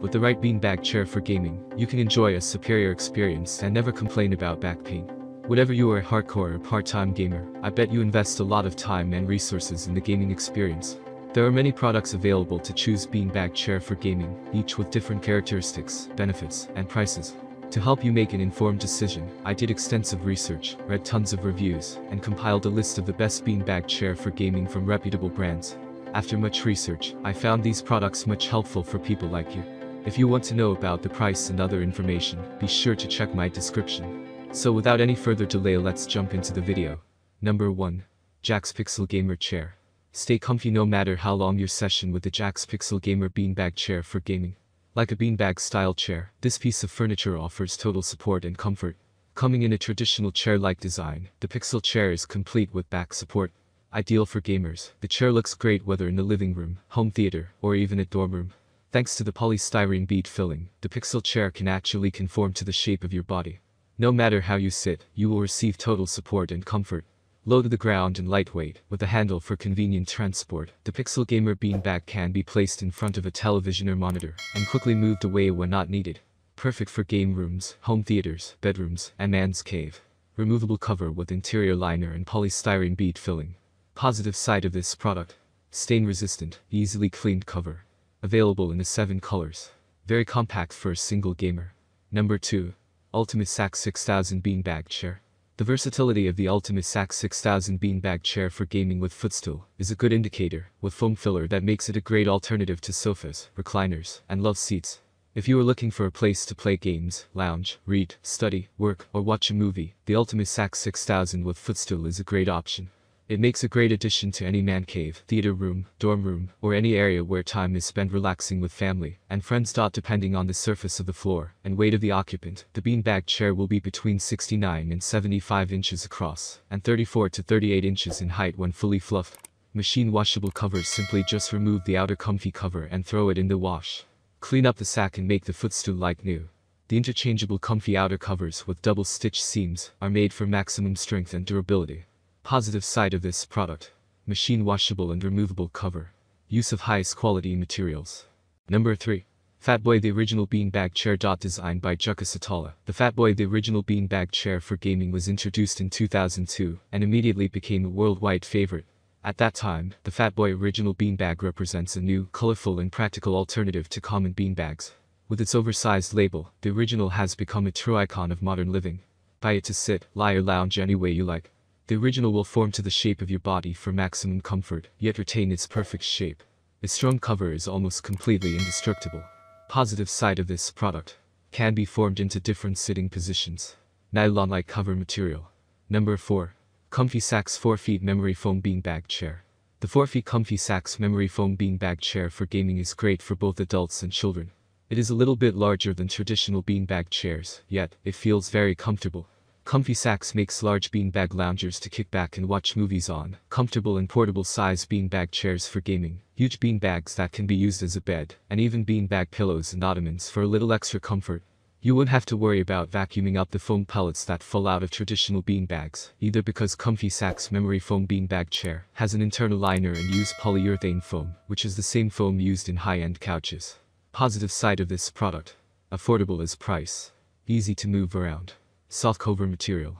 With the right beanbag chair for gaming, you can enjoy a superior experience and never complain about back pain. Whatever you are a hardcore or part-time gamer, I bet you invest a lot of time and resources in the gaming experience. There are many products available to choose beanbag chair for gaming, each with different characteristics, benefits, and prices. To help you make an informed decision, I did extensive research, read tons of reviews, and compiled a list of the best beanbag chair for gaming from reputable brands. After much research, I found these products much helpful for people like you. If you want to know about the price and other information, be sure to check my description. So without any further delay let's jump into the video. Number 1. Jax Pixel Gamer Chair. Stay comfy no matter how long your session with the Jax Pixel Gamer Beanbag Chair for gaming. Like a beanbag style chair, this piece of furniture offers total support and comfort. Coming in a traditional chair-like design, the Pixel chair is complete with back support. Ideal for gamers, the chair looks great whether in the living room, home theater, or even a dorm room. Thanks to the polystyrene bead filling, the Pixel chair can actually conform to the shape of your body. No matter how you sit, you will receive total support and comfort. Low to the ground and lightweight, with a handle for convenient transport, the Pixel Gamer beanbag can be placed in front of a television or monitor, and quickly moved away when not needed. Perfect for game rooms, home theaters, bedrooms, and man's cave. Removable cover with interior liner and polystyrene bead filling. Positive side of this product. Stain resistant, easily cleaned cover. Available in the 7 colors. Very compact for a single gamer. Number 2. Ultimate Sac 6000 Beanbag Chair. The versatility of the Ultimate Sac 6000 beanbag chair for gaming with footstool is a good indicator, with foam filler that makes it a great alternative to sofas, recliners, and love seats. If you are looking for a place to play games, lounge, read, study, work, or watch a movie, the Ultimate Sac 6000 with footstool is a great option. It makes a great addition to any man cave, theater room, dorm room, or any area where time is spent relaxing with family and friends. Depending on the surface of the floor and weight of the occupant, the beanbag chair will be between 69 and 75 inches across and 34 to 38 inches in height when fully fluffed. Machine washable covers simply just remove the outer comfy cover and throw it in the wash. Clean up the sack and make the footstool like new. The interchangeable comfy outer covers with double stitch seams are made for maximum strength and durability. Positive side of this product. Machine washable and removable cover. Use of highest quality materials. Number 3. Fatboy The original beanbag chair. Designed by Jukka Satala. The Fatboy The original beanbag chair for gaming was introduced in 2002 and immediately became a worldwide favorite. At that time, the Fatboy original beanbag represents a new, colorful and practical alternative to common beanbags. With its oversized label, the original has become a true icon of modern living. Buy it to sit, lie or lounge any way you like. The original will form to the shape of your body for maximum comfort, yet retain its perfect shape. Its strong cover is almost completely indestructible. Positive side of this product can be formed into different sitting positions. Nylon-like cover material. Number 4. Comfy Sacks 4 feet Memory Foam Beanbag Chair. The 4 feet Comfy Sacks Memory Foam Beanbag Chair for gaming is great for both adults and children. It is a little bit larger than traditional beanbag chairs, yet, it feels very comfortable. Comfy Sacks makes large beanbag loungers to kick back and watch movies on, comfortable and portable size beanbag chairs for gaming, huge beanbags that can be used as a bed, and even beanbag pillows and ottomans for a little extra comfort. You won't have to worry about vacuuming up the foam pellets that fall out of traditional beanbags, either because Comfy Sacks Memory Foam Beanbag Chair has an internal liner and used polyurethane foam, which is the same foam used in high-end couches. Positive side of this product. Affordable as price. Easy to move around soft cover material.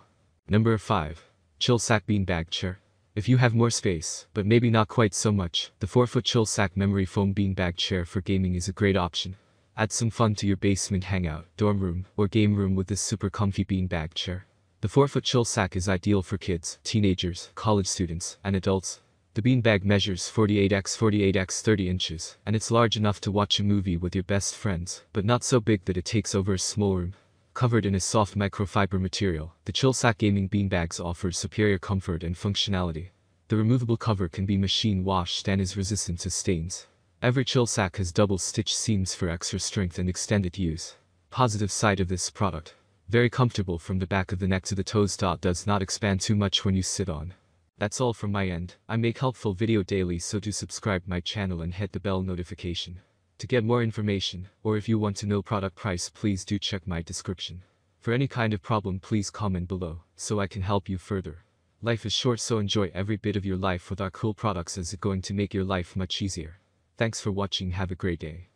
Number 5. Chill Sack Beanbag Chair. If you have more space, but maybe not quite so much, the 4-foot Chill Sack Memory Foam Beanbag Chair for gaming is a great option. Add some fun to your basement hangout, dorm room, or game room with this super comfy beanbag chair. The 4-foot Chill Sack is ideal for kids, teenagers, college students, and adults. The beanbag measures 48x 48x 30 inches, and it's large enough to watch a movie with your best friends, but not so big that it takes over a small room covered in a soft microfiber material, the ChillSack gaming beanbags offer superior comfort and functionality. The removable cover can be machine washed and is resistant to stains. Every ChillSack has double-stitch seams for extra strength and extended use. Positive side of this product. Very comfortable from the back of the neck to the toes. Does not expand too much when you sit on. That's all from my end. I make helpful video daily so do subscribe my channel and hit the bell notification. To get more information, or if you want to know product price please do check my description. For any kind of problem please comment below, so I can help you further. Life is short so enjoy every bit of your life with our cool products as it's going to make your life much easier. Thanks for watching have a great day.